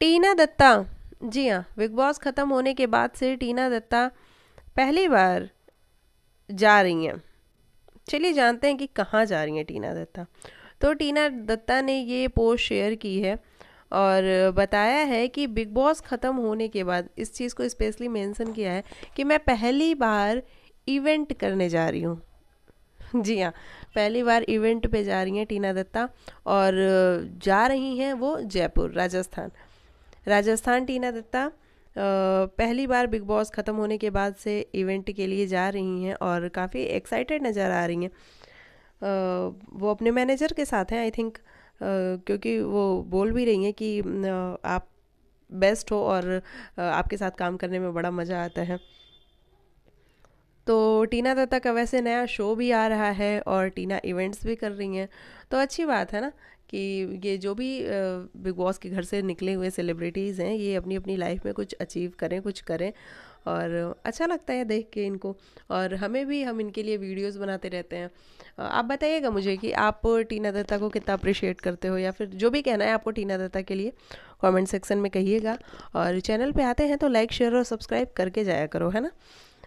टीना दत्ता जी हाँ big boss ख़त्म होने के बाद से टीना दत्ता पहली बार जा रही हैं चलिए जानते हैं कि कहाँ जा रही हैं टीना दत्ता तो टीना दत्ता ने ये पोस्ट शेयर की है और बताया है कि बिग बॉस ख़त्म होने के बाद इस चीज़ को स्पेशली मेंशन किया है कि मैं पहली बार इवेंट करने जा रही हूँ जी हाँ पहली बार इवेंट पे जा रही हैं टीना दत्ता और जा रही हैं वो जयपुर राजस्थान राजस्थान टीना दत्ता पहली बार बिग बॉस ख़त्म होने के बाद से इवेंट के लिए जा रही हैं और काफ़ी एक्साइटेड नज़र आ रही हैं वो अपने मैनेजर के साथ हैं आई थिंक क्योंकि वो बोल भी रही हैं कि आप बेस्ट हो और आपके साथ काम करने में बड़ा मज़ा आता है तो टीना दत्ता का वैसे नया शो भी आ रहा है और टीना इवेंट्स भी कर रही हैं तो अच्छी बात है ना कि ये जो भी बिग बॉस के घर से निकले हुए सेलिब्रिटीज़ हैं ये अपनी अपनी लाइफ में कुछ अचीव करें कुछ करें और अच्छा लगता है देख के इनको और हमें भी हम इनके लिए वीडियोस बनाते रहते हैं आप बताइएगा मुझे कि आप टीना दत्ता को कितना अप्रिशिएट करते हो या फिर जो भी कहना है आपको टीना दत्ता के लिए कमेंट सेक्शन में कहिएगा और चैनल पे आते हैं तो लाइक शेयर और सब्सक्राइब करके जाया करो है ना